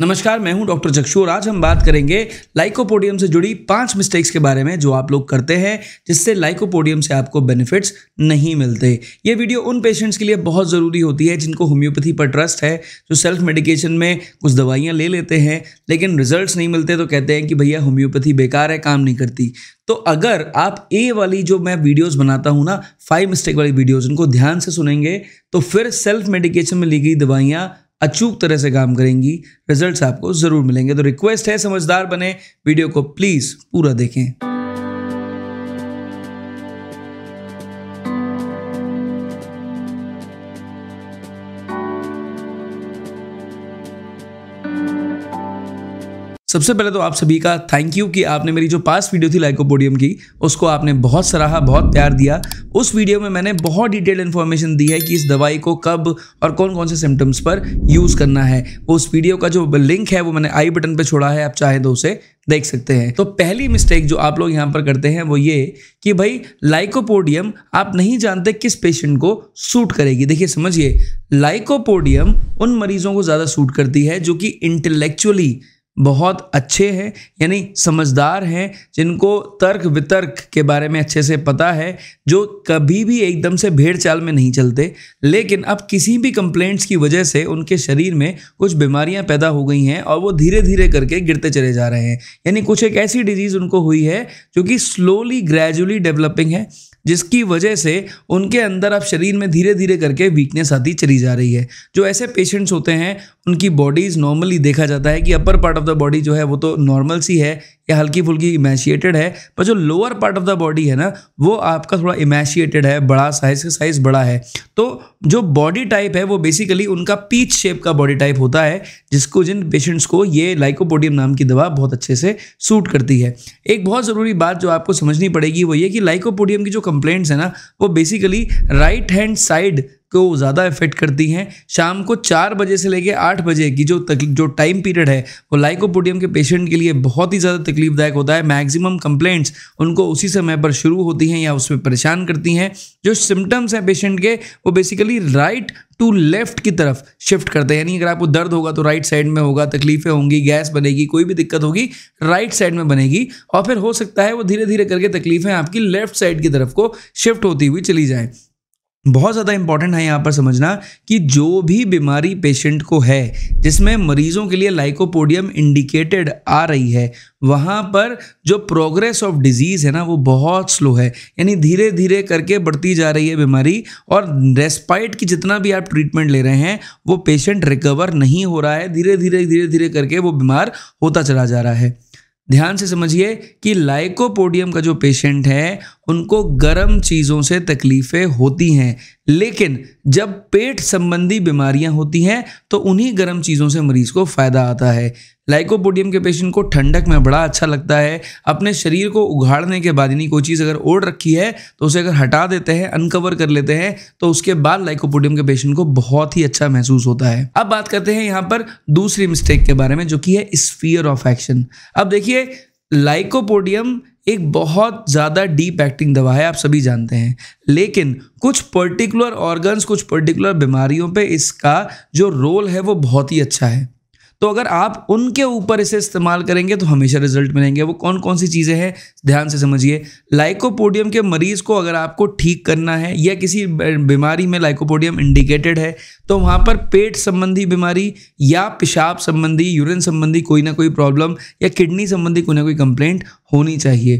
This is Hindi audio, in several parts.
नमस्कार मैं हूं डॉक्टर चक्षु और आज हम बात करेंगे लाइकोपोडियम से जुड़ी पांच मिस्टेक्स के बारे में जो आप लोग करते हैं जिससे लाइकोपोडियम से आपको बेनिफिट्स नहीं मिलते ये वीडियो उन पेशेंट्स के लिए बहुत ज़रूरी होती है जिनको होम्योपैथी पर ट्रस्ट है जो सेल्फ मेडिकेशन में कुछ दवाइयाँ ले लेते हैं लेकिन रिजल्ट नहीं मिलते तो कहते हैं कि भैया होम्योपैथी बेकार है काम नहीं करती तो अगर आप ए वाली जो मैं वीडियोस बनाता हूँ ना फाइव मिस्टेक वाली वीडियोस उनको ध्यान से सुनेंगे तो फिर सेल्फ मेडिकेशन में ली गई दवाइयाँ अचूक तरह से काम करेंगी रिजल्ट्स आपको ज़रूर मिलेंगे तो रिक्वेस्ट है समझदार बने वीडियो को प्लीज़ पूरा देखें सबसे पहले तो आप सभी का थैंक यू कि आपने मेरी जो पास वीडियो थी लाइकोपोडियम की उसको आपने बहुत सराहा बहुत प्यार दिया उस वीडियो में मैंने बहुत डिटेल इन्फॉर्मेशन दी है कि इस दवाई को कब और कौन कौन से सिम्टम्स पर यूज़ करना है उस वीडियो का जो लिंक है वो मैंने आई बटन पर छोड़ा है आप चाहें तो उसे देख सकते हैं तो पहली मिस्टेक जो आप लोग यहाँ पर करते हैं वो ये कि भाई लाइकोपोडियम आप नहीं जानते किस पेशेंट को सूट करेगी देखिए समझिए लाइकोपोडियम उन मरीजों को ज़्यादा सूट करती है जो कि इंटेलेक्चुअली बहुत अच्छे हैं यानी समझदार हैं जिनको तर्क वितर्क के बारे में अच्छे से पता है जो कभी भी एकदम से भेड़ चाल में नहीं चलते लेकिन अब किसी भी कंप्लेंट्स की वजह से उनके शरीर में कुछ बीमारियां पैदा हो गई हैं और वो धीरे धीरे करके गिरते चले जा रहे हैं यानी कुछ एक ऐसी डिजीज़ उनको हुई है जो कि स्लोली ग्रेजुअली डेवलपिंग है जिसकी वजह से उनके अंदर अब शरीर में धीरे धीरे करके वीकनेस आती चली जा रही है जो ऐसे पेशेंट्स होते हैं उनकी बॉडीज़ नॉर्मली देखा जाता है कि upper part of the body जो है वो तो नॉर्मल सी है या हल्की फुल्की इमेशिएटेड है पर जो lower part of the body है ना वो आपका थोड़ा इमेशिएटेड है बड़ा साइज का साइज बड़ा है तो जो बॉडी टाइप है वो बेसिकली उनका पीच शेप का बॉडी टाइप होता है जिसको जिन पेशेंट्स को ये लाइकोपोडियम नाम की दवा बहुत अच्छे से सूट करती है एक बहुत ज़रूरी बात जो आपको समझनी पड़ेगी वो ये कि लाइकोपोडियम की जो कंप्लेंट्स है ना वो बेसिकली राइट हैंड साइड को ज़्यादा इफेक्ट करती हैं शाम को चार बजे से लेकर आठ बजे की जो तकलीफ जो टाइम पीरियड है वो लाइकोपोडियम के पेशेंट के लिए बहुत ही ज़्यादा तकलीफदायक होता है मैक्सिमम कंप्लेंट्स उनको उसी समय पर शुरू होती हैं या उसमें परेशान करती हैं जो सिम्टम्स हैं पेशेंट के वो बेसिकली राइट टू लेफ्ट की तरफ शिफ्ट करते हैं यानी अगर आपको दर्द होगा तो राइट साइड में होगा तकलीफें होंगी गैस बनेगी कोई भी दिक्कत होगी राइट साइड में बनेगी और फिर हो सकता है वो धीरे धीरे करके तकलीफें आपकी लेफ्ट साइड की तरफ को शिफ्ट होती हुई चली जाएँ बहुत ज़्यादा इंपॉर्टेंट है यहाँ पर समझना कि जो भी बीमारी पेशेंट को है जिसमें मरीजों के लिए लाइकोपोडियम इंडिकेटेड आ रही है वहाँ पर जो प्रोग्रेस ऑफ डिजीज़ है ना वो बहुत स्लो है यानी धीरे धीरे करके बढ़ती जा रही है बीमारी और रेस्पाइट की जितना भी आप ट्रीटमेंट ले रहे हैं वो पेशेंट रिकवर नहीं हो रहा है धीरे धीरे धीरे धीरे करके वो बीमार होता चला जा रहा है ध्यान से समझिए कि लाइकोपोडियम का जो पेशेंट है उनको गर्म चीज़ों से तकलीफ़ें होती हैं लेकिन जब पेट संबंधी बीमारियां होती हैं तो उन्हीं गर्म चीज़ों से मरीज़ को फ़ायदा आता है लाइकोपोडियम के पेशेंट को ठंडक में बड़ा अच्छा लगता है अपने शरीर को उघाड़ने के बाद यानी कोई चीज़ अगर ओढ़ रखी है तो उसे अगर हटा देते हैं अनकवर कर लेते हैं तो उसके बाद लाइकोपोडियम के पेशेंट को बहुत ही अच्छा महसूस होता है अब बात करते हैं यहाँ पर दूसरी मिस्टेक के बारे में जो कि है स्फियर ऑफ एक्शन अब देखिए लाइकोपोडियम एक बहुत ज़्यादा डीप एक्टिंग दवा है आप सभी जानते हैं लेकिन कुछ पर्टिकुलर ऑर्गन्स कुछ पर्टिकुलर बीमारियों पे इसका जो रोल है वो बहुत ही अच्छा है तो अगर आप उनके ऊपर इसे इस्तेमाल करेंगे तो हमेशा रिजल्ट मिलेंगे वो कौन कौन सी चीज़ें हैं ध्यान से समझिए लाइकोपोडियम के मरीज़ को अगर आपको ठीक करना है या किसी बीमारी में लाइकोपोडियम इंडिकेटेड है तो वहाँ पर पेट संबंधी बीमारी या पेशाब संबंधी यूरिन संबंधी कोई ना कोई प्रॉब्लम या किडनी संबंधी कोई ना कोई कंप्लेंट होनी चाहिए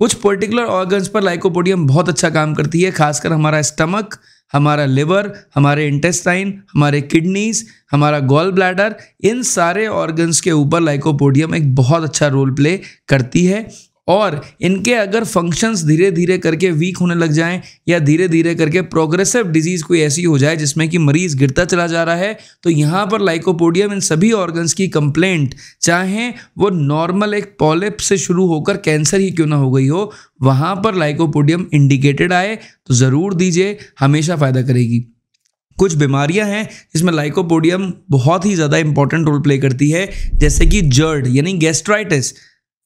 कुछ पर्टिकुलर ऑर्गन्स पर लाइकोपोडियम बहुत अच्छा काम करती है खासकर हमारा स्टमक हमारा लिवर हमारे इंटेस्टाइन हमारे किडनीज हमारा गोल ब्लैडर इन सारे ऑर्गन्स के ऊपर लाइकोपोडियम एक बहुत अच्छा रोल प्ले करती है और इनके अगर फंक्शंस धीरे धीरे करके वीक होने लग जाएं या धीरे धीरे करके प्रोग्रेसिव डिजीज़ कोई ऐसी हो जाए जिसमें कि मरीज़ गिरता चला जा रहा है तो यहाँ पर लाइकोपोडियम इन सभी ऑर्गन्स की कंप्लेंट चाहे वो नॉर्मल एक पॉलिप से शुरू होकर कैंसर ही क्यों ना हो गई हो वहाँ पर लाइकोपोडियम इंडिकेटेड आए तो ज़रूर दीजिए हमेशा फ़ायदा करेगी कुछ बीमारियां हैं जिसमें लाइकोपोडियम बहुत ही ज़्यादा इंपॉर्टेंट रोल प्ले करती है जैसे कि जर्ड यानी गैस्ट्राइटिस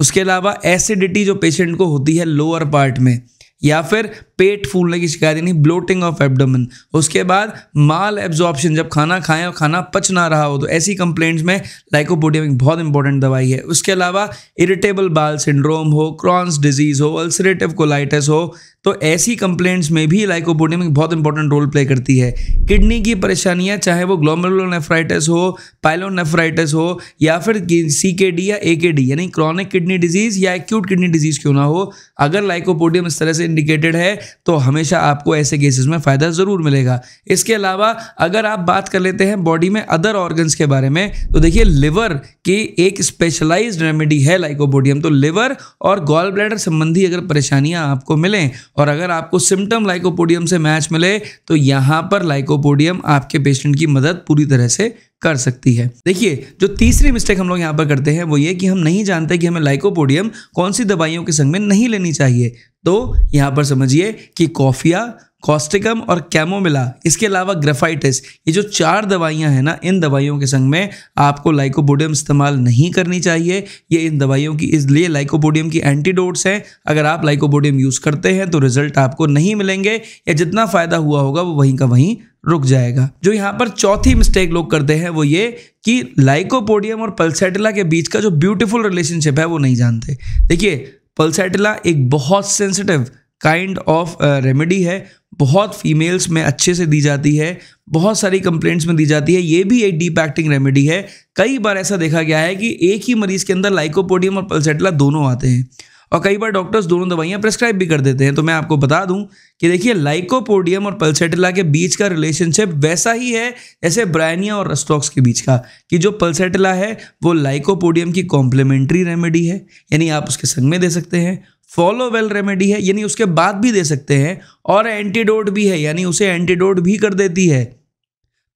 उसके अलावा एसिडिटी जो पेशेंट को होती है लोअर पार्ट में या फिर पेट फूलने की शिकायत यानी ब्लोटिंग ऑफ एब्डोमेन उसके बाद माल एब्जॉर्प्शन जब खाना खाएं और खाना पच ना रहा हो तो ऐसी कंप्लेंट्स में लाइकोपोडियम एक बहुत इंपॉर्टेंट दवाई है उसके अलावा इरिटेबल बाल सिंड्रोम हो क्रॉन्स डिजीज़ हो अल्सरेटिव कोलाइटिस हो तो ऐसी कंप्लेंट्स में भी लाइकोपोडियम एक बहुत इंपॉर्टेंट रोल प्ले करती है किडनी की परेशानियां चाहे वो ग्लोमेरुलोनेफ्राइटिस हो पाइलोनेफ्राइटिस हो या फिर सी के डी या ए के डी यानी क्रॉनिक किडनी डिजीज़ या एक्यूट किडनी डिजीज़ क्यों ना हो अगर लाइकोपोडियम इस तरह से इंडिकेटेड है तो हमेशा आपको ऐसे केसेस में फ़ायदा ज़रूर मिलेगा इसके अलावा अगर आप बात कर लेते हैं बॉडी में अदर ऑर्गन्स के बारे में तो देखिए लिवर की एक स्पेशलाइज रेमेडी है लाइकोबोडियम तो लिवर और गॉल ब्लैडर संबंधी अगर परेशानियां आपको मिलें और अगर आपको सिम्टम लाइकोपोडियम से मैच मिले तो यहाँ पर लाइकोपोडियम आपके पेशेंट की मदद पूरी तरह से कर सकती है देखिए जो तीसरी मिस्टेक हम लोग यहाँ पर करते हैं वो ये कि हम नहीं जानते कि हमें लाइकोपोडियम कौन सी दवाइयों के संग में नहीं लेनी चाहिए तो यहाँ पर समझिए कि कॉफिया कॉस्टिकम और कैमोमिला इसके अलावा ग्रेफाइटिस ये जो चार दवाइयाँ हैं ना इन दवाइयों के संग में आपको लाइकोबोडियम इस्तेमाल नहीं करनी चाहिए ये इन दवाइयों की इसलिए लाइकोबोडियम की एंटीडोट्स हैं अगर आप लाइकोबोडियम यूज़ करते हैं तो रिजल्ट आपको नहीं मिलेंगे या जितना फ़ायदा हुआ होगा वो वहीं का वहीं रुक जाएगा जो यहाँ पर चौथी मिस्टेक लोग करते हैं वो ये कि लाइकोपोडियम और पल्सेटिला के बीच का जो ब्यूटीफुल रिलेशनशिप है वो नहीं जानते देखिए पल्सेटिला एक बहुत सेंसिटिव काइंड ऑफ रेमेडी है बहुत फीमेल्स में अच्छे से दी जाती है बहुत सारी कंप्लेंट्स में दी जाती है ये भी एक डीप एक्टिंग रेमेडी है कई बार ऐसा देखा गया है कि एक ही मरीज के अंदर लाइकोपोडियम और पल्सेटला दोनों आते हैं और कई बार डॉक्टर्स दोनों दवाइयाँ प्रेस्क्राइब भी कर देते हैं तो मैं आपको बता दूं कि देखिए लाइकोपोडियम और पल्सेटिला के बीच का रिलेशनशिप वैसा ही है जैसे ब्रायनिया और रस्टॉक्स के बीच का कि जो पल्सेटिला है वो लाइकोपोडियम की कॉम्प्लीमेंट्री रेमेडी है यानी आप उसके संग में दे सकते हैं फॉलो वेल रेमेडी है यानी उसके बाद भी दे सकते हैं और एंटीडोट भी है यानी उसे एंटीडोट भी कर देती है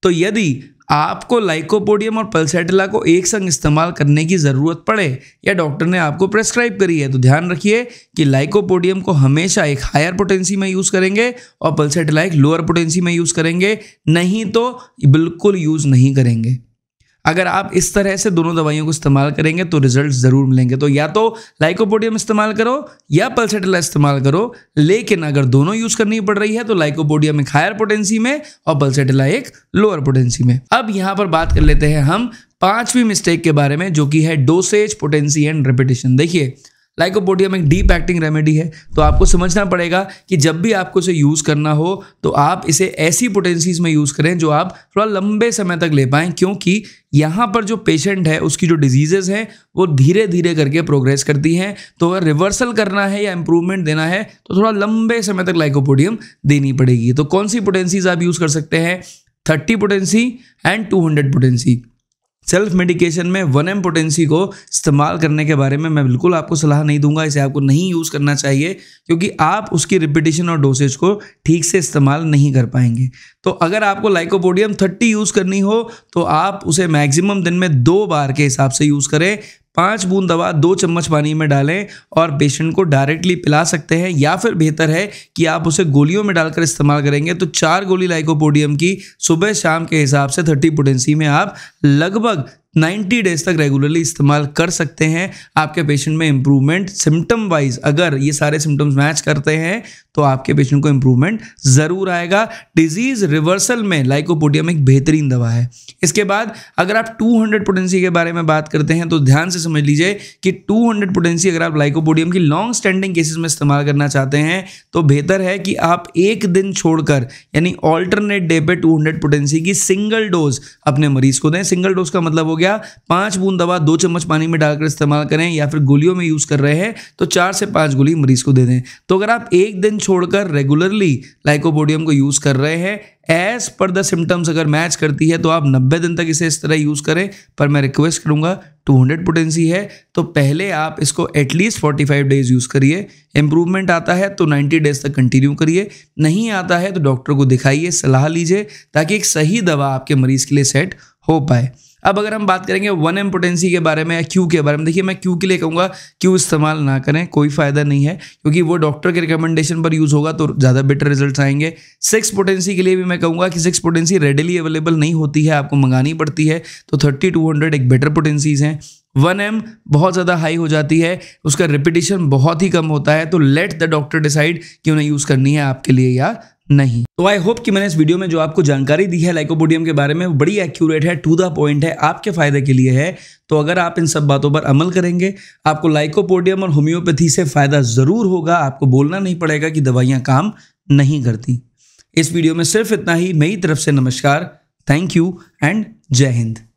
तो यदि आपको लाइकोपोडियम और पल्सेटिला को एक संग इस्तेमाल करने की ज़रूरत पड़े या डॉक्टर ने आपको प्रेस्क्राइब करी है तो ध्यान रखिए कि लाइकोपोडियम को हमेशा एक हायर पोटेंसी में यूज़ करेंगे और पल्सेटिला एक लोअर पोटेंसी में यूज़ करेंगे नहीं तो बिल्कुल यूज़ नहीं करेंगे अगर आप इस तरह से दोनों दवाइयों को इस्तेमाल करेंगे तो रिजल्ट ज़रूर मिलेंगे तो या तो लाइकोपोडियम इस्तेमाल करो या पल्सेटिला इस्तेमाल करो लेकिन अगर दोनों यूज़ करनी पड़ रही है तो लाइकोपोडियम एक हायर पोटेंसी में और पल्सेटिला एक लोअर पोटेंसी में अब यहाँ पर बात कर लेते हैं हम पांचवी मिस्टेक के बारे में जो कि है डोसेज पोटेंसी एंड रिपीटेशन देखिए लाइकोपोडियम एक डीप एक्टिंग रेमेडी है तो आपको समझना पड़ेगा कि जब भी आपको इसे यूज़ करना हो तो आप इसे ऐसी पोटेंसीज में यूज़ करें जो आप थोड़ा लंबे समय तक ले पाएँ क्योंकि यहाँ पर जो पेशेंट है उसकी जो डिजीजेज़ हैं वो धीरे धीरे करके प्रोग्रेस करती हैं तो अगर रिवर्सल करना है या इम्प्रूवमेंट देना है तो थोड़ा लंबे समय तक लाइकोपोडियम देनी पड़ेगी तो कौन सी पोटेंसीज आप यूज़ कर सकते हैं thirty potency and two hundred potency self medication में वन एम पोटेंसी को इस्तेमाल करने के बारे में मैं बिल्कुल आपको सलाह नहीं दूंगा इसे आपको नहीं यूज़ करना चाहिए क्योंकि आप उसकी रिपीटेशन और डोसेज को ठीक से इस्तेमाल नहीं कर पाएंगे तो अगर आपको लाइकोपोडियम थर्टी यूज़ करनी हो तो आप उसे मैक्सिमम दिन में दो बार के हिसाब से यूज़ करें पाँच बूंद दवा दो चम्मच पानी में डालें और पेशेंट को डायरेक्टली पिला सकते हैं या फिर बेहतर है कि आप उसे गोलियों में डालकर इस्तेमाल करेंगे तो चार गोली लाइकोपोडियम की सुबह शाम के हिसाब से थर्टी पोटेंसी में आप लगभग 90 डेज तक रेगुलरली इस्तेमाल कर सकते हैं आपके पेशेंट में इंप्रूवमेंट सिम्टम वाइज अगर ये सारे सिम्टम्स मैच करते हैं तो आपके पेशेंट को इंप्रूवमेंट ज़रूर आएगा डिजीज़ रिवर्सल में लाइकोपोडियम एक बेहतरीन दवा है इसके बाद अगर आप 200 पोटेंसी के बारे में बात करते हैं तो ध्यान से समझ लीजिए कि 200 पोटेंसी अगर आप लाइकोपोडियम की लॉन्ग स्टैंडिंग केसेस में इस्तेमाल करना चाहते हैं तो बेहतर है कि आप एक दिन छोड़कर यानी ऑल्टरनेट डे पे टू हंड्रेड की सिंगल डोज अपने मरीज को दें सिंगल डोज का मतलब हो गया गया पांच बूंद दवा दो चम्मच पानी में डालकर इस्तेमाल करें या फिर गोलियों में यूज कर रहे हैं तो चार से पांच गोली मरीज को दे दें तो अगर आप एक दिन छोड़कर रेगुलरली लाइकोपोडियम को यूज कर रहे हैं एज पर द सिम्टम्स अगर मैच करती है तो आप 90 दिन तक इसे इस तरह यूज़ करें पर मैं रिक्वेस्ट टू 200 पोटेंसी है तो पहले आप इसको एटलीस्ट 45 डेज यूज़ करिए इंप्रूवमेंट आता है तो 90 डेज तक कंटिन्यू करिए नहीं आता है तो डॉक्टर को दिखाइए सलाह लीजिए ताकि एक सही दवा आपके मरीज़ के लिए सेट हो पाए अब अगर हम बात करेंगे वन एम पोटेंसी के बारे में या क्यू के बारे में देखिए मैं क्यू के लिए कहूँगा क्यू इस्तेमाल ना करें कोई फ़ायदा नहीं है क्योंकि वो डॉक्टर के रिकमेंडेशन पर यूज़ होगा तो ज़्यादा बेटर रिजल्ट आएंगे सिक्स पोटेंसी के लिए भी मैं कहूँगा कि सिक्स पोटेंसी रेडिली अवेलेबल नहीं होती है आपको मंगानी पड़ती है तो थर्टी टू हंड्रेड एक बेटर पोटेंसीज़ हैं वन एम बहुत ज़्यादा हाई हो जाती है उसका रिपीटेशन बहुत ही कम होता है तो लेट द डॉक्टर डिसाइड कि उन्हें यूज़ करनी है आपके लिए या नहीं तो आई होप कि मैंने इस वीडियो में जो आपको जानकारी दी है लाइकोपोडियम के बारे में वो बड़ी एक्यूरेट है टू द पॉइंट है आपके फायदे के लिए है तो अगर आप इन सब बातों पर अमल करेंगे आपको लाइकोपोडियम और होम्योपैथी से फायदा जरूर होगा आपको बोलना नहीं पड़ेगा कि दवाइयाँ काम नहीं करती इस वीडियो में सिर्फ इतना ही मेरी तरफ से नमस्कार थैंक यू एंड जय हिंद